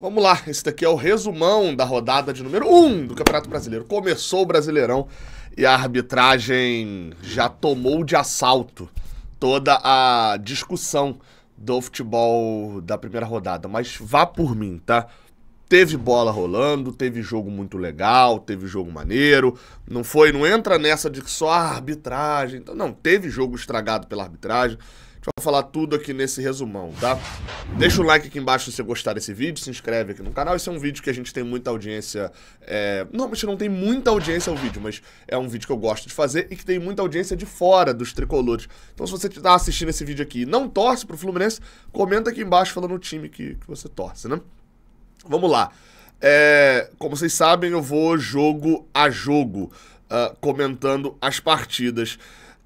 Vamos lá, esse daqui é o resumão da rodada de número 1 um do Campeonato Brasileiro. Começou o Brasileirão e a arbitragem já tomou de assalto toda a discussão do futebol da primeira rodada. Mas vá por mim, tá? Teve bola rolando, teve jogo muito legal, teve jogo maneiro. Não foi, não entra nessa de que só a arbitragem. Então, não, teve jogo estragado pela arbitragem gente vai falar tudo aqui nesse resumão, tá? Deixa o um like aqui embaixo se você gostar desse vídeo, se inscreve aqui no canal. Esse é um vídeo que a gente tem muita audiência... É... Normalmente não tem muita audiência o vídeo, mas é um vídeo que eu gosto de fazer e que tem muita audiência de fora dos tricolores. Então se você está assistindo esse vídeo aqui e não torce pro Fluminense, comenta aqui embaixo falando o time que, que você torce, né? Vamos lá. É... Como vocês sabem, eu vou jogo a jogo, uh, comentando as partidas.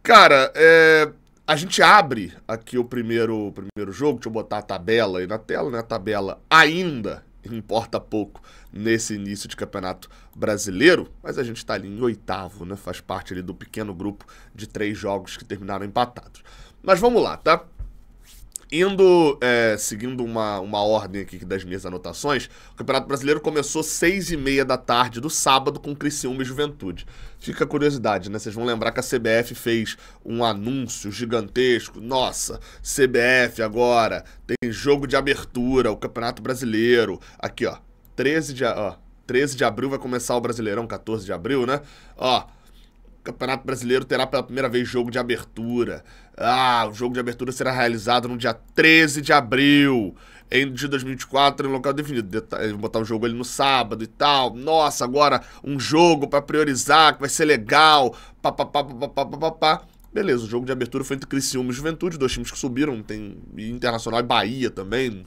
Cara, é a gente abre aqui o primeiro, o primeiro jogo, deixa eu botar a tabela aí na tela, né? A tabela ainda importa pouco nesse início de campeonato brasileiro, mas a gente está ali em oitavo, né? Faz parte ali do pequeno grupo de três jogos que terminaram empatados. Mas vamos lá, tá? Indo, é, seguindo uma, uma ordem aqui das minhas anotações, o Campeonato Brasileiro começou seis e meia da tarde do sábado com Criciúma e Juventude. Fica a curiosidade, né? Vocês vão lembrar que a CBF fez um anúncio gigantesco. Nossa, CBF agora tem jogo de abertura, o Campeonato Brasileiro. Aqui, ó, 13 de, ó, 13 de abril vai começar o Brasileirão, 14 de abril, né? Ó... Campeonato Brasileiro terá pela primeira vez jogo de abertura. Ah, o jogo de abertura será realizado no dia 13 de abril de 2024 em local definido. Vou botar o jogo ali no sábado e tal. Nossa, agora um jogo para priorizar, que vai ser legal. Pá, pá, pá, pá, pá, pá, pá, pá. Beleza, o jogo de abertura foi entre Criciúma e Juventude, dois times que subiram, tem Internacional e Bahia também.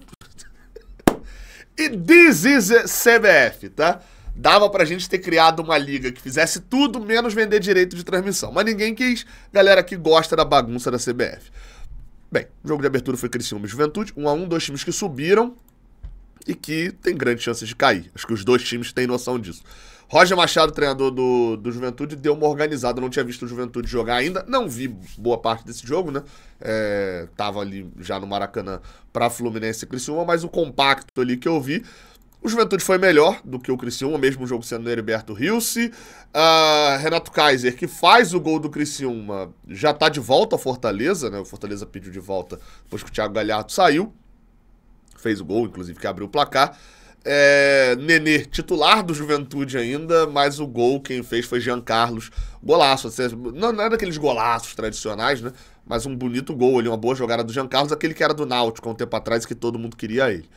e this is CBF, tá? Dava pra gente ter criado uma liga que fizesse tudo menos vender direito de transmissão. Mas ninguém quis. Galera que gosta da bagunça da CBF. Bem, o jogo de abertura foi Criciúma e Juventude. um a um, dois times que subiram e que tem grandes chances de cair. Acho que os dois times têm noção disso. Roger Machado, treinador do, do Juventude, deu uma organizada. Eu não tinha visto o Juventude jogar ainda. Não vi boa parte desse jogo, né? É, tava ali já no Maracanã para Fluminense e Criciúma, mas o compacto ali que eu vi o Juventude foi melhor do que o Criciúma, mesmo jogo sendo Heriberto Rilse. Uh, ah, Renato Kaiser, que faz o gol do Criciúma, já está de volta ao Fortaleza, né? O Fortaleza pediu de volta depois que o Thiago Galhardo saiu. Fez o gol, inclusive, que abriu o placar. É, Nenê, titular do Juventude ainda, mas o gol quem fez foi Jean Carlos. Golaço, assim, não, não é daqueles golaços tradicionais, né? Mas um bonito gol ali, uma boa jogada do Jean Carlos, aquele que era do Náutico há um tempo atrás que todo mundo queria ele.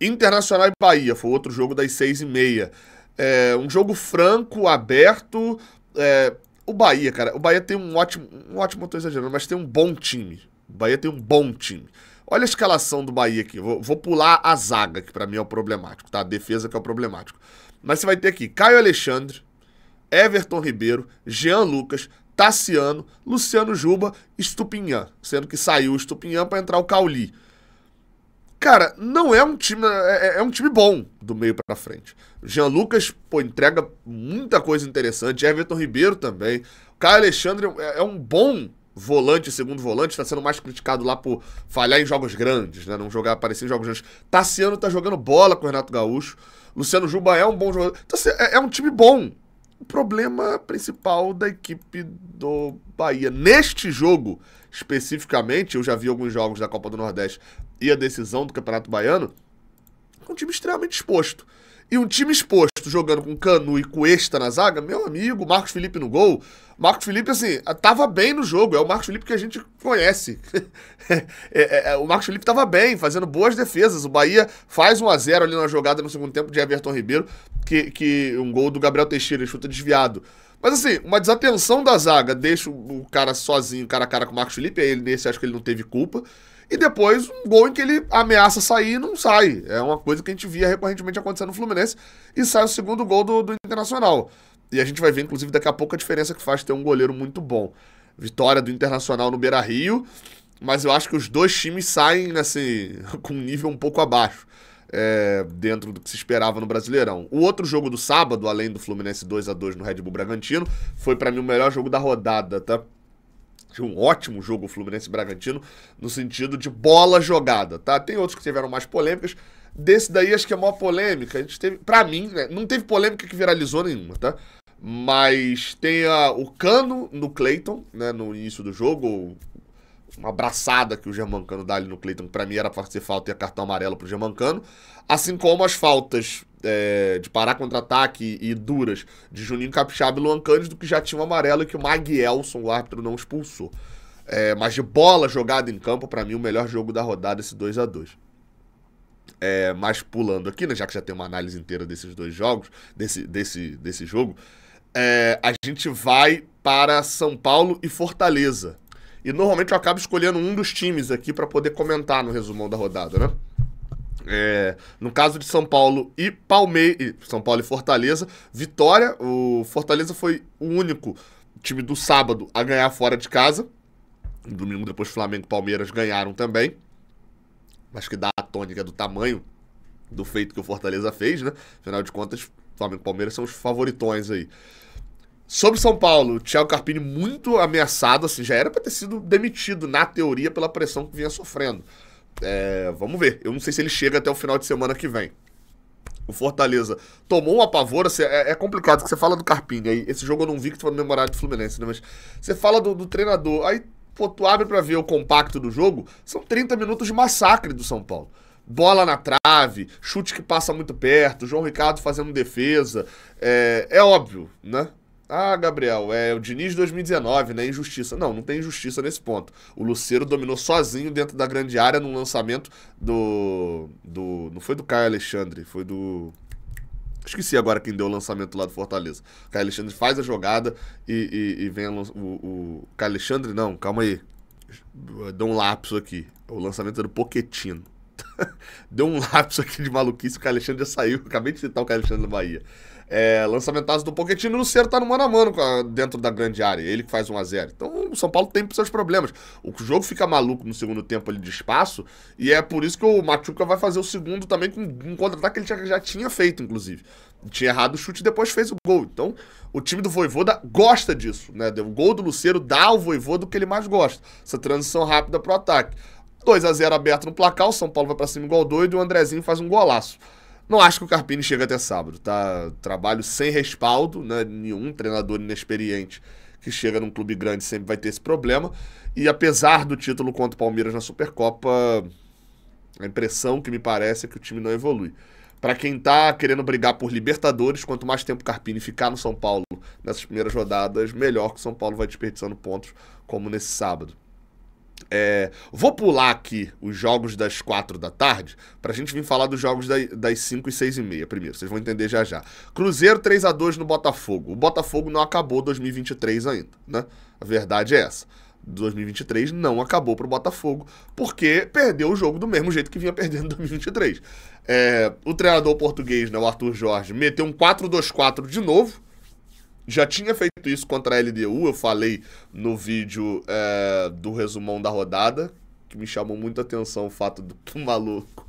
Internacional e Bahia, foi outro jogo das seis e meia. É, um jogo franco, aberto. É, o Bahia, cara, o Bahia tem um ótimo, um ótimo, tô exagerando, mas tem um bom time. O Bahia tem um bom time. Olha a escalação do Bahia aqui. Vou, vou pular a zaga, que para mim é o problemático, tá? A defesa que é o problemático. Mas você vai ter aqui Caio Alexandre, Everton Ribeiro, Jean Lucas, Tassiano, Luciano Juba, Estupinhã. Sendo que saiu o Estupinhã para entrar o Cauli. Cara, não é um time. É, é, é um time bom do meio para frente. Jean Lucas, pô, entrega muita coisa interessante. Everton Ribeiro também. o Caio Alexandre é, é um bom volante, segundo volante, está sendo mais criticado lá por falhar em jogos grandes, né? Não jogar, aparecer em jogos grandes. Tassiano tá jogando bola com o Renato Gaúcho. Luciano Juba é um bom jogador. Então, assim, é, é, um time bom. O problema principal da equipe do Bahia. Neste jogo, especificamente, eu já vi alguns jogos da Copa do Nordeste e a decisão do Campeonato Baiano, é um time extremamente exposto. E um time exposto, jogando com Canu e Cuesta na zaga, meu amigo, Marcos Felipe no gol. Marcos Felipe, assim, tava bem no jogo. É o Marcos Felipe que a gente conhece. é, é, é, o Marcos Felipe tava bem, fazendo boas defesas. O Bahia faz 1 a 0 ali na jogada no segundo tempo de Everton Ribeiro, que, que um gol do Gabriel Teixeira, chuta desviado. Mas assim, uma desatenção da zaga deixa o cara sozinho, cara a cara com o Marcos Felipe. Aí é nesse acho que ele não teve culpa. E depois um gol em que ele ameaça sair e não sai. É uma coisa que a gente via recorrentemente acontecendo no Fluminense. E sai o segundo gol do, do Internacional. E a gente vai ver, inclusive, daqui a pouco a diferença que faz ter um goleiro muito bom. Vitória do Internacional no Beira Rio. Mas eu acho que os dois times saem assim, com um nível um pouco abaixo. É, dentro do que se esperava no Brasileirão. O outro jogo do sábado, além do Fluminense 2 a 2 no Red Bull Bragantino, foi para mim o melhor jogo da rodada, tá? um ótimo jogo Fluminense Bragantino, no sentido de bola jogada, tá? Tem outros que tiveram mais polêmicas. Desse daí acho que é a maior polêmica. A gente teve, pra mim, né? não teve polêmica que viralizou nenhuma, tá? Mas tem a, o cano no Clayton, né? No início do jogo, uma abraçada que o Germancano dá ali no Cleiton, que pra mim era pra ser falta e a cartão amarelo pro Germancano, assim como as faltas é, de parar contra-ataque e, e duras de Juninho Capixaba e Luan Cândido, que já tinha um amarelo e que o Maguielson, o árbitro, não expulsou. É, mas de bola jogada em campo, para mim, o melhor jogo da rodada, esse 2 a 2 é, Mas pulando aqui, né, já que já tem uma análise inteira desses dois jogos, desse, desse, desse jogo, é, a gente vai para São Paulo e Fortaleza. E normalmente eu acabo escolhendo um dos times aqui para poder comentar no resumão da rodada, né? É, no caso de São Paulo e Palmeiras, São Paulo e Fortaleza, vitória. O Fortaleza foi o único time do sábado a ganhar fora de casa. No domingo depois Flamengo e Palmeiras ganharam também. Acho que dá a tônica do tamanho do feito que o Fortaleza fez, né? Afinal de contas, Flamengo e Palmeiras são os favoritões aí. Sobre São Paulo, Thiago Carpini muito ameaçado, assim, já era para ter sido demitido, na teoria, pela pressão que vinha sofrendo. É, vamos ver. Eu não sei se ele chega até o final de semana que vem. O Fortaleza tomou uma pavora. Assim, é, é, complicado, porque você fala do Carpini. Aí, esse jogo eu não vi que foi no memorário do Fluminense, né? Mas você fala do, do treinador. Aí pô, tu abre pra ver o compacto do jogo. São 30 minutos de massacre do São Paulo. Bola na trave, chute que passa muito perto, João Ricardo fazendo defesa. É, é óbvio, né? Ah, Gabriel, é o Diniz 2019, né? Injustiça. Não, não tem injustiça nesse ponto. O Luceiro dominou sozinho dentro da grande área num lançamento do. do não foi do Caio Alexandre, foi do. Esqueci agora quem deu o lançamento lá do Fortaleza. O Caio Alexandre faz a jogada e, e, e vem o, o, Caio Alexandre, não, calma aí. Dá um lapso aqui. O lançamento era é do Poquetino. Deu um lapso aqui de maluquice, o Alexandre já saiu. Acabei de citar o Alexandre do Bahia. É, lançamentazo do Pochettino, o Lucero tá no mano a mano dentro da grande área, ele que faz 1 a 0 Então o São Paulo tem seus problemas. O jogo fica maluco no segundo tempo ali de espaço, e é por isso que o Machuca vai fazer o segundo também com um contra-ataque que ele já, já tinha feito, inclusive. Tinha errado o chute e depois fez o gol. Então o time do Voivoda gosta disso, né? O gol do Lucero dá ao Voivoda o que ele mais gosta, essa transição rápida pro ataque. 2 a 0 aberto no placar, o São Paulo vai para cima igual doido e o Andrezinho faz um golaço. Não acho que o Carpini chega até sábado, tá? Trabalho sem respaldo, né? Nenhum treinador inexperiente que chega num clube grande sempre vai ter esse problema. E apesar do título contra o Palmeiras na Supercopa, a impressão que me parece é que o time não evolui. Para quem tá querendo brigar por Libertadores, quanto mais tempo o Carpini ficar no São Paulo nessas primeiras rodadas, melhor que o São Paulo vai desperdiçando pontos, como nesse sábado. É, vou pular aqui os jogos das quatro da tarde pra gente vir falar dos jogos da, das 5 e 6 e meia primeiro, vocês vão entender já já. Cruzeiro 3 a 2 no Botafogo. O Botafogo não acabou 2023 ainda, né? A verdade é essa. 2023 não acabou pro Botafogo, porque perdeu o jogo do mesmo jeito que vinha perdendo em 2023. É, o treinador português, né, o Arthur Jorge, meteu um 4-2-4 de novo, já tinha feito isso contra a LDU, eu falei no vídeo é, do resumão da rodada, que me chamou muita atenção o fato do que maluco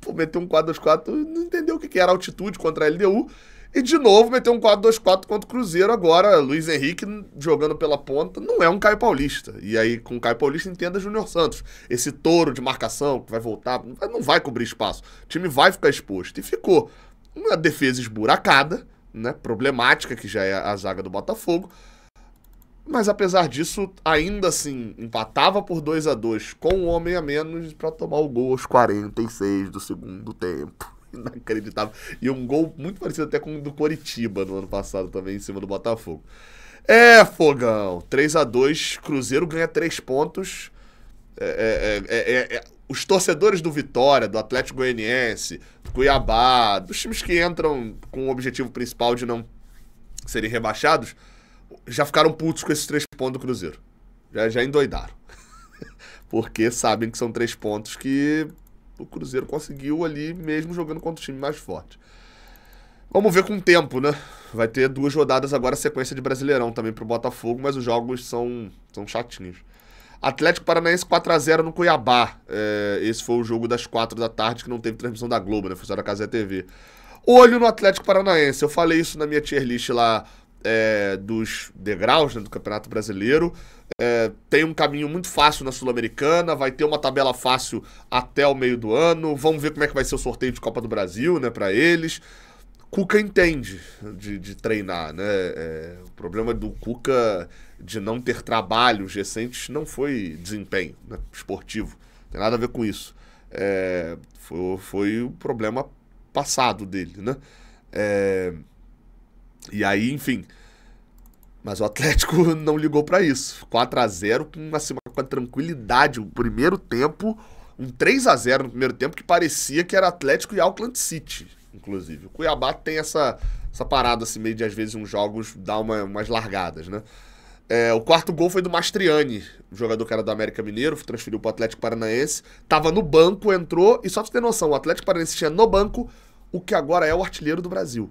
pô, meteu um 4-2-4, não entendeu o que, era altitude contra a LDU, e de novo meteu um 4-2-4 contra o Cruzeiro agora, Luiz Henrique jogando pela ponta, não é um Caio Paulista. E aí com o Caio Paulista entenda Júnior Santos, esse touro de marcação que vai voltar, não vai cobrir espaço, o time vai ficar exposto, e ficou. Uma defesa esburacada, né, problemática, que já é a zaga do Botafogo. Mas apesar disso, ainda assim, empatava por 2 a 2 com um homem a menos para tomar o gol aos 46 do segundo tempo. Inacreditável. E um gol muito parecido até com o do Coritiba no ano passado também, em cima do Botafogo. É, Fogão, 3 a 2 Cruzeiro ganha 3 pontos. É, é, é, é, é os torcedores do Vitória, do Atlético Goianiense, do Cuiabá, dos times que entram com o objetivo principal de não serem rebaixados, já ficaram putos com esses três pontos do Cruzeiro. Já, já endoidaram. Porque sabem que são três pontos que o Cruzeiro conseguiu ali, mesmo jogando contra o time mais forte. Vamos ver com o tempo, né? Vai ter duas rodadas agora, sequência de Brasileirão também pro Botafogo, mas os jogos são, são chatinhos. Atlético Paranaense 4x0 no Cuiabá. É, esse foi o jogo das 4 da tarde que não teve transmissão da Globo, né? Foi da Casa TV. Olho no Atlético Paranaense. Eu falei isso na minha tier list lá é, dos degraus né, do Campeonato Brasileiro. É, tem um caminho muito fácil na Sul-Americana, vai ter uma tabela fácil até o meio do ano. Vamos ver como é que vai ser o sorteio de Copa do Brasil, né, para eles. Cuca entende de, de treinar, né? É, o problema do Cuca de não ter trabalhos recentes não foi desempenho né, esportivo. Não tem nada a ver com isso. É, foi, foi o problema passado dele, né? É, e aí, enfim. Mas o Atlético não ligou para isso. 4 a 0 com, assim, com a tranquilidade. O primeiro tempo, um 3 a 0 no primeiro tempo, que parecia que era Atlético e Auckland City, inclusive. O Cuiabá tem essa, essa parada, assim, meio de às vezes uns jogos dar uma, umas largadas, né? É, o quarto gol foi do Mastriani, jogador que era do América Mineiro, transferiu pro Atlético Paranaense. Tava no banco, entrou, e só pra você ter noção, o Atlético Paranaense tinha no banco o que agora é o artilheiro do Brasil.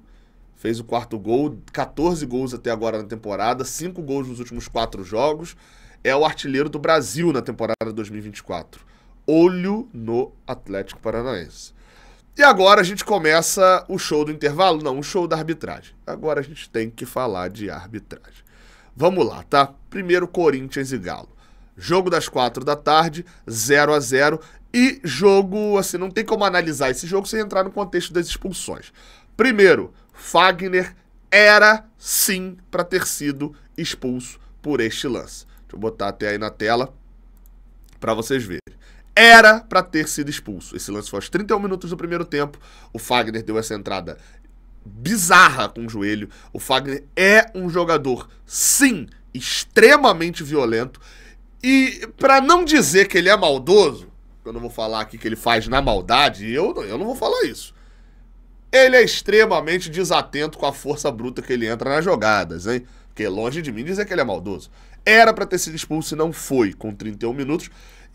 Fez o quarto gol, 14 gols até agora na temporada, 5 gols nos últimos 4 jogos. É o artilheiro do Brasil na temporada 2024. Olho no Atlético Paranaense. E agora a gente começa o show do intervalo? Não, o show da arbitragem. Agora a gente tem que falar de arbitragem. Vamos lá, tá? Primeiro Corinthians e Galo. Jogo das quatro da tarde, 0 a 0 E jogo, assim, não tem como analisar esse jogo sem entrar no contexto das expulsões. Primeiro, Fagner era sim para ter sido expulso por este lance. Deixa eu botar até aí na tela para vocês verem. Era para ter sido expulso. Esse lance foi aos 31 minutos do primeiro tempo. O Fagner deu essa entrada bizarra com o joelho. O Fagner é um jogador, sim, extremamente violento. E para não dizer que ele é maldoso, eu não vou falar aqui que ele faz na maldade, eu, eu não vou falar isso. Ele é extremamente desatento com a força bruta que ele entra nas jogadas, hein? Porque longe de mim dizer que ele é maldoso. Era para ter sido expulso e não foi, com 31 minutos.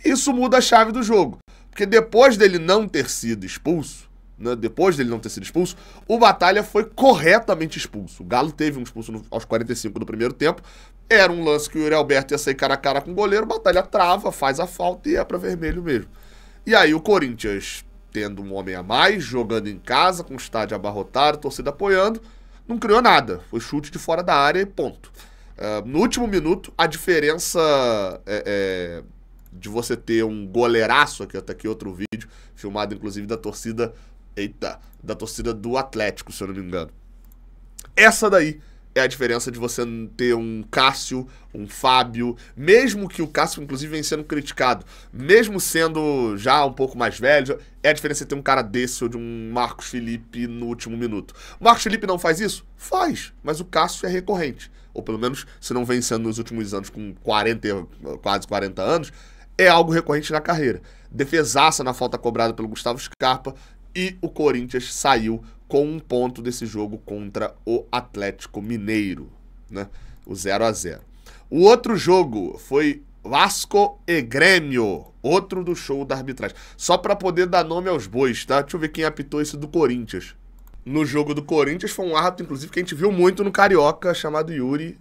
Isso muda a chave do jogo. Porque depois dele não ter sido expulso, né, depois dele não ter sido expulso, o Batalha foi corretamente expulso. O Galo teve um expulso no, aos 45 do primeiro tempo. Era um lance que o Yuri Alberto ia sair cara a cara com o goleiro, o Batalha trava, faz a falta e é para vermelho mesmo. E aí o Corinthians, tendo um homem a mais, jogando em casa, com o estádio abarrotado, torcida apoiando, não criou nada. Foi chute de fora da área e ponto. Uh, no último minuto, a diferença é, é, de você ter um goleiraço, aqui até aqui outro vídeo, filmado inclusive da torcida Eita, da torcida do Atlético, se eu não me engano. Essa daí é a diferença de você ter um Cássio, um Fábio, mesmo que o Cássio, inclusive, venha sendo criticado, mesmo sendo já um pouco mais velho, é a diferença de ter um cara desse ou de um Marcos Felipe no último minuto. O Marcos Felipe não faz isso? Faz, mas o Cássio é recorrente. Ou pelo menos, se não vem sendo nos últimos anos com 40, quase 40 anos, é algo recorrente na carreira. Defesaça na falta cobrada pelo Gustavo Scarpa, e o Corinthians saiu com um ponto desse jogo contra o Atlético Mineiro, né? O 0 a 0. O outro jogo foi Vasco e Grêmio, outro do show da arbitragem. Só para poder dar nome aos bois, tá? Deixa eu ver quem apitou isso do Corinthians. No jogo do Corinthians foi um árbitro, inclusive, que a gente viu muito no Carioca, chamado Yuri,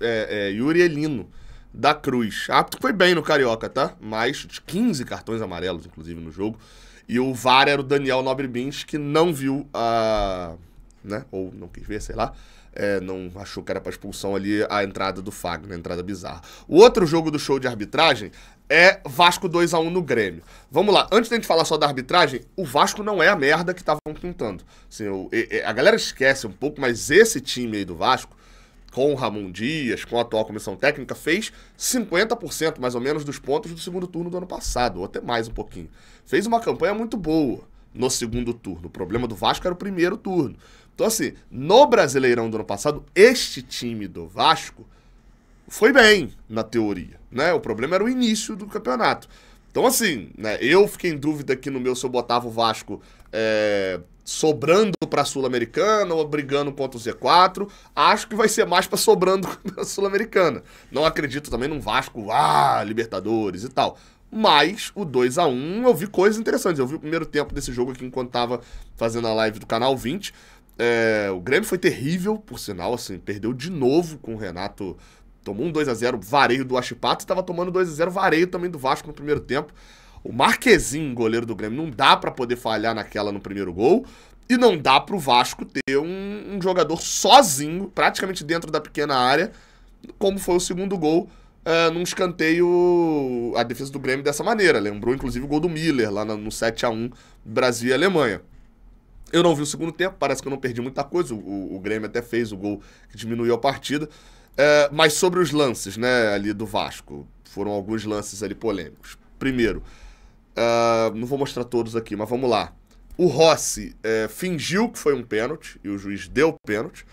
é, é, Yuri Elino, da Cruz. Árbitro que foi bem no Carioca, tá? Mais de 15 cartões amarelos, inclusive, no jogo. E o VAR era o Daniel Nobre Bins, que não viu a. Né? Ou não quis ver, sei lá. É, não achou que era para expulsão ali a entrada do Fagner, a entrada bizarra. O outro jogo do show de arbitragem é Vasco 2 a 1 no Grêmio. Vamos lá, antes da gente falar só da arbitragem, o Vasco não é a merda que estavam pintando. Assim, eu, eu, a galera esquece um pouco, mas esse time aí do Vasco com o Ramon Dias, com a atual comissão técnica, fez 50% mais ou menos dos pontos do segundo turno do ano passado, ou até mais um pouquinho. Fez uma campanha muito boa no segundo turno. O problema do Vasco era o primeiro turno. Então, assim, no Brasileirão do ano passado, este time do Vasco foi bem, na teoria. Né? O problema era o início do campeonato. Então, assim, né, eu fiquei em dúvida aqui no meu se eu botava o Vasco é, sobrando pra Sul-Americana ou brigando contra o Z4. Acho que vai ser mais pra sobrando pra Sul-Americana. Não acredito também num Vasco, ah, Libertadores e tal. Mas o 2 a 1 eu vi coisas interessantes. Eu vi o primeiro tempo desse jogo aqui enquanto tava fazendo a live do canal 20. É, o Grêmio foi terrível, por sinal, assim, perdeu de novo com o Renato Tomou um 2 a 0 vareio do Achipato e estava tomando 2 a 0 vareio também do Vasco no primeiro tempo. O Marquezinho, goleiro do Grêmio, não dá para poder falhar naquela no primeiro gol. E não dá para o Vasco ter um, um jogador sozinho, praticamente dentro da pequena área, como foi o segundo gol, uh, num escanteio a defesa do Grêmio dessa maneira. Lembrou, inclusive, o gol do Miller lá no 7 a 1 Brasil e Alemanha. Eu não vi o segundo tempo, parece que eu não perdi muita coisa. O, o, o Grêmio até fez o gol que diminuiu a partida. É, mas sobre os lances, né, ali do Vasco. Foram alguns lances ali polêmicos. Primeiro, é, não vou mostrar todos aqui, mas vamos lá. O Rossi é, fingiu que foi um pênalti e o juiz deu pênalti.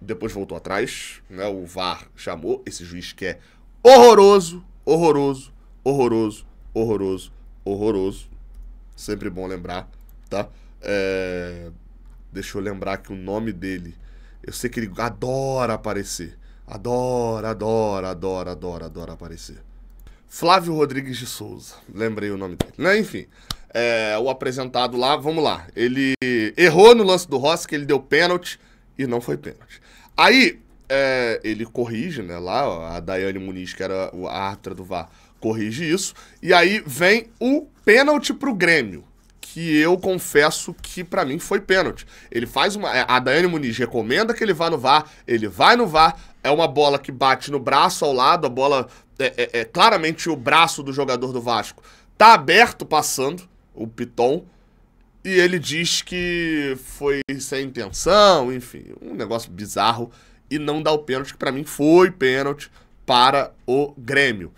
Depois voltou atrás, né? O VAR chamou esse juiz que é horroroso, horroroso, horroroso, horroroso, horroroso. Sempre bom lembrar, tá? É... Deixa eu lembrar que o nome dele. Eu sei que ele adora aparecer. Adora, adora, adora, adora, adora aparecer. Flávio Rodrigues de Souza, lembrei o nome dele. Né? Enfim, é, o apresentado lá, vamos lá. Ele errou no lance do Rossi, que ele deu pênalti e não foi pênalti. Aí, é, ele corrige, né? Lá, a Daiane Muniz, que era a árbitra do VAR, corrige isso. E aí vem o pênalti pro Grêmio que eu confesso que para mim foi pênalti. Ele faz uma. A Daiane Muniz recomenda que ele vá no VAR, ele vai no VAR, é uma bola que bate no braço ao lado, a bola é, é, é claramente o braço do jogador do Vasco. Tá aberto passando, o Piton, e ele diz que foi sem intenção, enfim, um negócio bizarro, e não dá o pênalti, que pra mim foi pênalti para o Grêmio.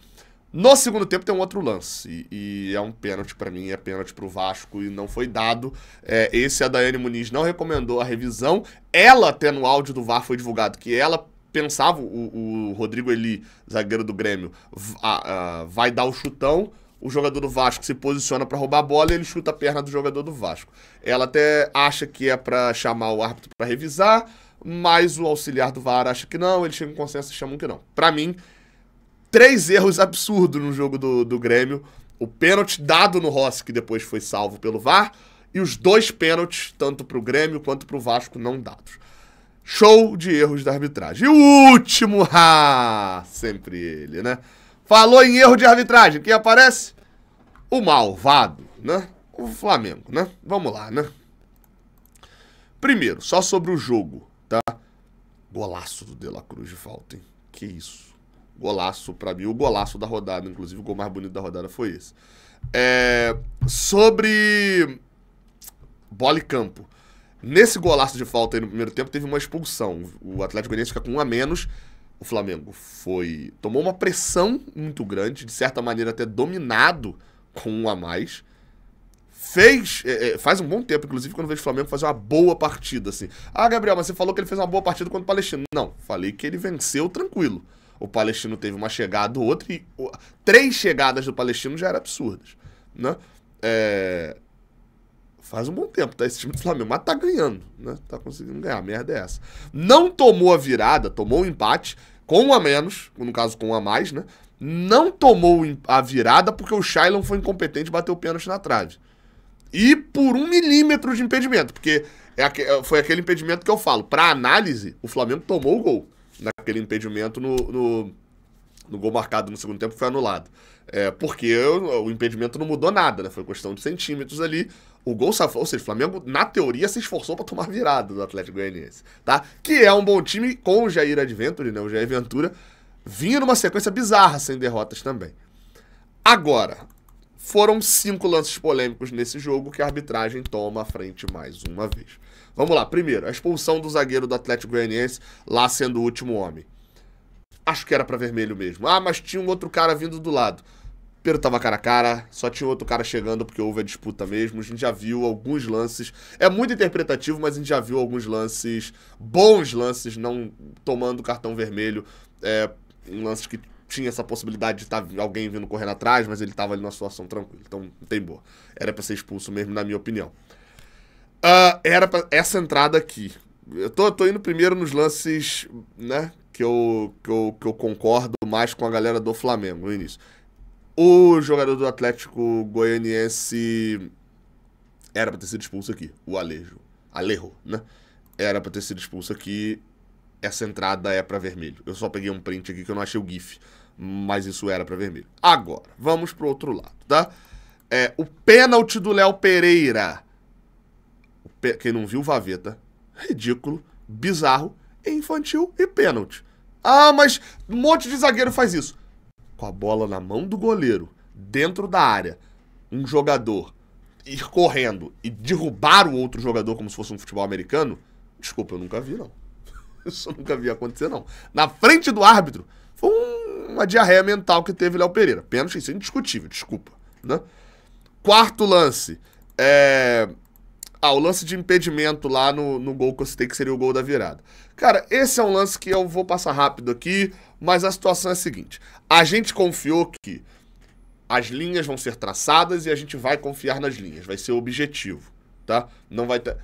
No segundo tempo tem um outro lance, e, e é um pênalti para mim, é pênalti para o Vasco, e não foi dado. É, esse a Daiane Muniz não recomendou a revisão. Ela, até no áudio do VAR, foi divulgado que ela pensava o, o Rodrigo Eli, zagueiro do Grêmio, a, a, vai dar o chutão, o jogador do Vasco se posiciona para roubar a bola e ele chuta a perna do jogador do Vasco. Ela até acha que é para chamar o árbitro para revisar, mas o auxiliar do VAR acha que não, ele chega em consenso e chamam que não. Para mim, três erros absurdos no jogo do, do Grêmio. O pênalti dado no Rossi, que depois foi salvo pelo VAR, e os dois pênaltis, tanto para o Grêmio quanto para o Vasco, não dados. Show de erros da arbitragem. E o último, ah, sempre ele, né? Falou em erro de arbitragem, quem aparece? O malvado, né? O Flamengo, né? Vamos lá, né? Primeiro, só sobre o jogo, tá? Golaço do De La Cruz de falta, hein? Que isso. Golaço, pra mim, o golaço da rodada. Inclusive, o gol mais bonito da rodada foi esse. É... Sobre bola e campo. Nesse golaço de falta aí no primeiro tempo, teve uma expulsão. O Atlético Goianiense fica com um a menos. O Flamengo foi. tomou uma pressão muito grande, de certa maneira até dominado com um a mais. Fez. É, é faz um bom tempo, inclusive, quando vejo o Flamengo fazer uma boa partida, assim. Ah, Gabriel, mas você falou que ele fez uma boa partida contra o Palestino. Não, falei que ele venceu tranquilo. O Palestino teve uma chegada, outra e. Três chegadas do Palestino já eram absurdas, né? É Faz um bom tempo, tá? Esse time do Flamengo, mas tá ganhando, né? Tá conseguindo ganhar, a merda é essa. Não tomou a virada, tomou o um empate, com um a menos, no caso com um a mais, né? Não tomou a virada porque o Shailon foi incompetente e bateu o pênalti na trave. E por um milímetro de impedimento, porque é, é foi aquele impedimento que eu falo. Pra análise, o Flamengo tomou o gol naquele impedimento no, no no gol marcado no segundo tempo foi anulado. É, porque o impedimento não mudou nada, né? Foi questão de centímetros ali. O gol safou, ou seja, o Flamengo, na teoria, se esforçou para tomar virada do Atlético Goianiense, tá? Que é um bom time com o Jair Adventure, né? O Jair Ventura vinha numa sequência bizarra sem derrotas também. Agora, foram cinco lances polêmicos nesse jogo que a arbitragem toma a frente mais uma vez. Vamos lá, primeiro, a expulsão do zagueiro do Atlético Goianiense, lá sendo o último homem. Acho que era para vermelho mesmo. Ah, mas tinha um outro cara vindo do lado. Pero tava cara a cara, só tinha outro cara chegando porque houve a disputa mesmo. A gente já viu alguns lances. É muito interpretativo, mas a gente já viu alguns lances, bons lances, não tomando cartão vermelho. É, um lance que tinha essa possibilidade de estar tá alguém vindo correndo atrás, mas ele tava ali na situação tranquila. Então tem boa. Era para ser expulso mesmo, na minha opinião. Uh, era pra essa entrada aqui. Eu tô, tô indo primeiro nos lances, né? que eu, que eu, que eu concordo mais com a galera do Flamengo no início. O jogador do Atlético Goianiense era para ter sido expulso aqui, o Alejo. Alejo, né? Era para ter sido expulso aqui. Essa entrada é para vermelho. Eu só peguei um print aqui que eu não achei o GIF, mas isso era para vermelho. Agora, vamos pro outro lado, tá? É, o pênalti do Léo Pereira. Quem não viu, Vaveta. Tá? Ridículo, bizarro, infantil e pênalti. Ah, mas um monte de zagueiro faz isso. Com a bola na mão do goleiro, dentro da área, um jogador ir correndo e derrubar o outro jogador como se fosse um futebol americano, desculpa, eu nunca vi, não. Isso eu nunca vi acontecer, não. Na frente do árbitro, foi uma diarreia mental que teve Léo Pereira. Pênalti, isso é indiscutível, desculpa. Né? Quarto lance. É, ah, o lance de impedimento lá no, no gol que eu citei, que seria o gol da virada. Cara, esse é um lance que eu vou passar rápido aqui, mas a situação é a seguinte. A gente confiou que as linhas vão ser traçadas e a gente vai confiar nas linhas, vai ser o objetivo, tá? Não vai ter...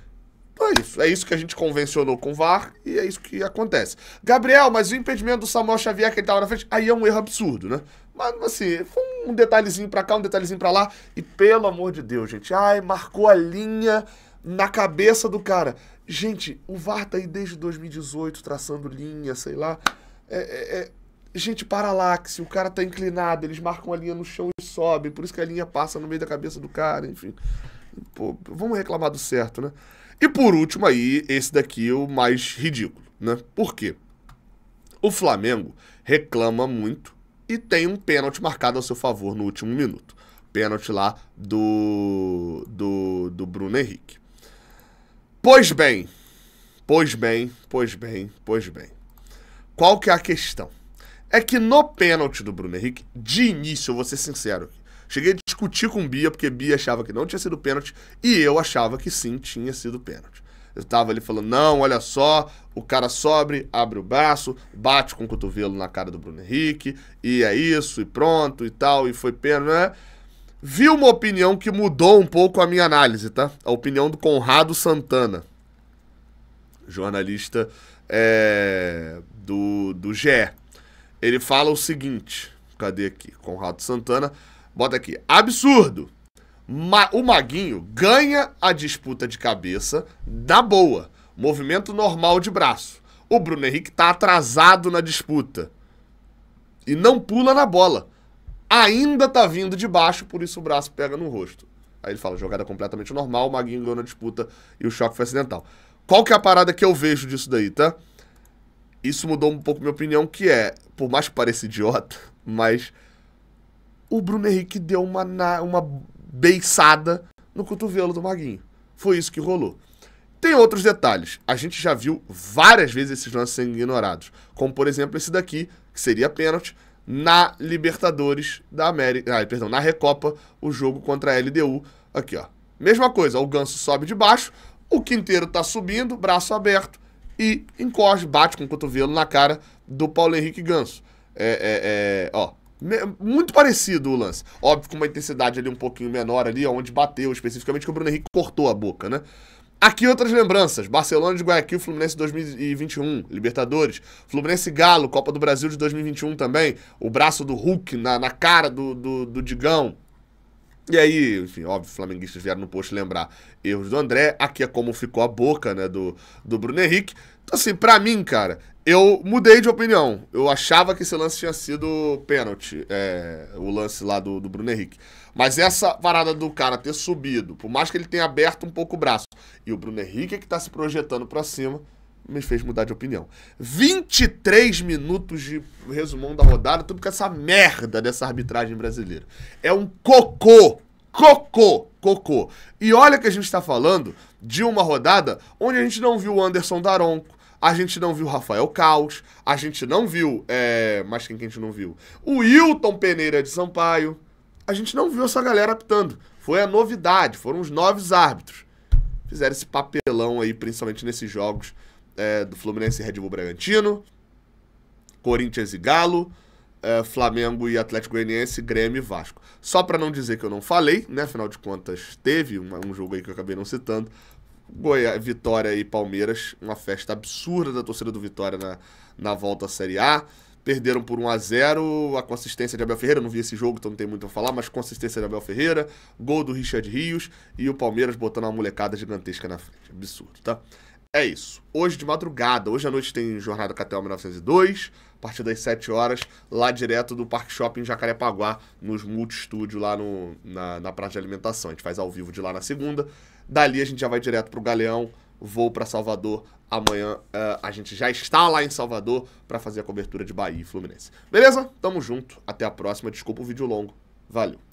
Então é isso, é isso que a gente convencionou com o VAR e é isso que acontece. Gabriel, mas o impedimento do Samuel Xavier que ele tava na frente, aí é um erro absurdo, né? Mas assim, foi um detalhezinho para cá, um detalhezinho para lá e pelo amor de Deus, gente, ai, marcou a linha na cabeça do cara. Gente, o VAR tá aí desde 2018, traçando linha, sei lá. É, é, é, gente, paralaxe, o cara tá inclinado, eles marcam a linha no chão e sobem, por isso que a linha passa no meio da cabeça do cara, enfim. Pô, vamos reclamar do certo, né? E por último aí, esse daqui é o mais ridículo, né? Por quê? O Flamengo reclama muito e tem um pênalti marcado a seu favor no último minuto. Pênalti lá do, do, do Bruno Henrique. Pois bem, pois bem, pois bem, pois bem. Qual que é a questão? É que no pênalti do Bruno Henrique, de início, eu vou ser sincero, cheguei a discutir com o Bia, porque Bia achava que não tinha sido pênalti e eu achava que sim, tinha sido pênalti. Eu tava ali falando, não, olha só, o cara sobe, abre o braço, bate com o cotovelo na cara do Bruno Henrique, e é isso, e pronto, e tal, e foi pênalti, né? Vi uma opinião que mudou um pouco a minha análise, tá? A opinião do Conrado Santana, jornalista é, do, do GE. Ele fala o seguinte: cadê aqui? Conrado Santana, bota aqui. Absurdo! Ma o Maguinho ganha a disputa de cabeça da boa. Movimento normal de braço. O Bruno Henrique tá atrasado na disputa. E não pula na bola ainda tá vindo de baixo, por isso o braço pega no rosto. Aí ele fala, jogada completamente normal, o Maguinho ganhou na disputa e o choque foi acidental. Qual que é a parada que eu vejo disso daí, tá? Isso mudou um pouco minha opinião, que é, por mais que pareça idiota, mas o Bruno Henrique deu uma, na, uma beiçada no cotovelo do Maguinho. Foi isso que rolou. Tem outros detalhes. A gente já viu várias vezes esses lances sendo ignorados. Como, por exemplo, esse daqui, que seria pênalti, na Libertadores da América. Ah, perdão, na Recopa, o jogo contra a LDU. Aqui, ó. Mesma coisa, o ganso sobe de baixo, o quinteiro tá subindo, braço aberto, e encosta, bate com o cotovelo na cara do Paulo Henrique Ganso. É, é, é ó. Muito parecido o lance. Óbvio, com uma intensidade ali um pouquinho menor ali, onde bateu especificamente, que o Bruno Henrique cortou a boca, né? Aqui outras lembranças: Barcelona de Guayaquil, Fluminense 2021, Libertadores, Fluminense Galo, Copa do Brasil de 2021 também, o braço do Hulk na, na cara do, do, do Digão. E aí, enfim, óbvio, flamenguistas vieram no post lembrar erros do André. Aqui é como ficou a boca, né, do, do Bruno Henrique. Então, assim, pra mim, cara, eu mudei de opinião. Eu achava que esse lance tinha sido pênalti, é, o lance lá do, do Bruno Henrique. Mas essa parada do cara ter subido, por mais que ele tenha aberto um pouco o braço, e o Bruno Henrique que tá se projetando para cima, me fez mudar de opinião. 23 minutos de resumão da rodada, tudo com essa merda dessa arbitragem brasileira. É um cocô! Cocô! Cocô! E olha que a gente tá falando de uma rodada onde a gente não viu o Anderson Daronco a gente não viu Rafael Caos, a gente não viu. É, mas quem que a gente não viu? O Wilton Peneira de Sampaio. A gente não viu essa galera apitando. Foi a novidade, foram os novos árbitros. Fizeram esse papelão aí, principalmente nesses jogos é, do Fluminense e Red Bull Bragantino, Corinthians e Galo. É, Flamengo e Atlético Goianiense, Grêmio e Vasco. Só para não dizer que eu não falei, né? Afinal de contas, teve um, um jogo aí que eu acabei não citando. Goiás, Vitória e Palmeiras, uma festa absurda da torcida do Vitória na, na volta à Série A. Perderam por 1 a 0 a consistência de Abel Ferreira, não vi esse jogo, então não tem muito a falar, mas consistência de Abel Ferreira, gol do Richard Rios e o Palmeiras botando uma molecada gigantesca na frente. Absurdo, tá? É isso. Hoje de madrugada, hoje à noite tem Jornada Catel 1902, a partir das 7 horas, lá direto do Parque Shopping Jacarepaguá, nos Multistúdio, lá no, na, na Praça de Alimentação. A gente faz ao vivo de lá na segunda Dali a gente já vai direto pro Galeão, vou para Salvador. Amanhã uh, a gente já está lá em Salvador para fazer a cobertura de Bahia e Fluminense. Beleza? Tamo junto. Até a próxima. Desculpa o vídeo longo. Valeu.